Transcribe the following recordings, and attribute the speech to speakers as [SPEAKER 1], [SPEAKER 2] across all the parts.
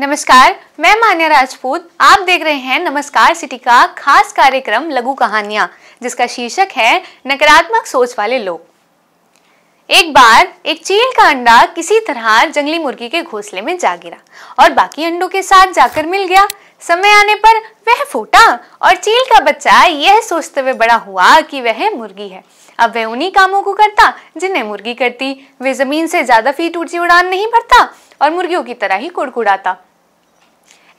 [SPEAKER 1] नमस्कार मैं मान्या राजपूत आप देख रहे हैं नमस्कार सिटी का खास कार्यक्रम लघु कहानियां जिसका शीर्षक है नकारात्मक सोच वाले लोग एक बार एक चील का अंडा किसी तरह जंगली मुर्गी के घोंसले में जा गिरा और बाकी अंडों के साथ जाकर मिल गया समय आने पर वह फूटा और चील का बच्चा यह सोचते हुए बड़ा हुआ कि वह मुर्गी है अब वह उन्हीं कामों को करता जिन्हें मुर्गी करती वे जमीन से ज्यादा फीट ऊंची उड़ान नहीं भरता और मुर्गियों की तरह ही कुड़कुड़ाता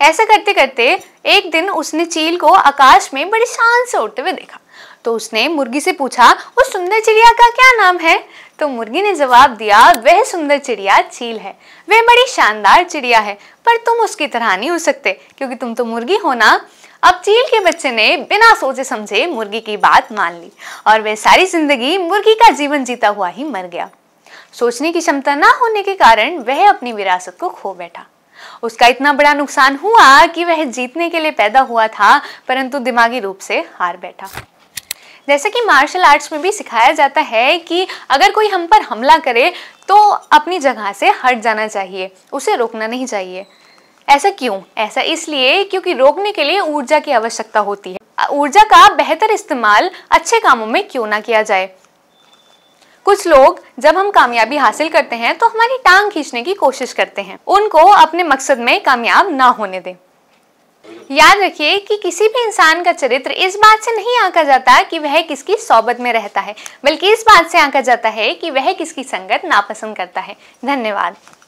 [SPEAKER 1] ऐसा करते करते एक दिन उसने चील को आकाश में बड़ी शान से उड़ते हुए देखा तो उसने मुर्गी से पूछा उस सुंदर चिड़िया का क्या नाम है तो मुर्गी ने जवाब दिया वह सुंदर चिड़िया चील है वह बड़ी शानदार चिड़िया है पर तुम उसकी तरह नहीं हो सकते क्योंकि तुम तो मुर्गी हो ना अब चील के बच्चे ने बिना सोचे समझे मुर्गी की बात मान ली और वह सारी जिंदगी मुर्गी का जीवन जीता हुआ ही मर गया सोचने की क्षमता ना होने के कारण वह अपनी विरासत को खो बैठा उसका इतना बड़ा नुकसान हुआ कि वह जीतने के लिए पैदा हुआ था परंतु दिमागी रूप से हार बैठा जैसे कि मार्शल आर्ट्स में भी सिखाया जाता है कि अगर कोई हम पर हमला करे तो अपनी जगह से हट जाना चाहिए उसे रोकना नहीं चाहिए ऐसा क्यों ऐसा इसलिए क्योंकि रोकने के लिए ऊर्जा की आवश्यकता होती है ऊर्जा का बेहतर इस्तेमाल अच्छे कामों में क्यों ना किया जाए कुछ लोग जब हम कामयाबी हासिल करते हैं तो हमारी टांग खींचने की कोशिश करते हैं उनको अपने मकसद में कामयाब ना होने दें याद रखिए कि किसी भी इंसान का चरित्र इस बात से नहीं आंका जाता कि वह किसकी सोबत में रहता है बल्कि इस बात से आंका जाता है कि वह किसकी संगत नापसंद करता है धन्यवाद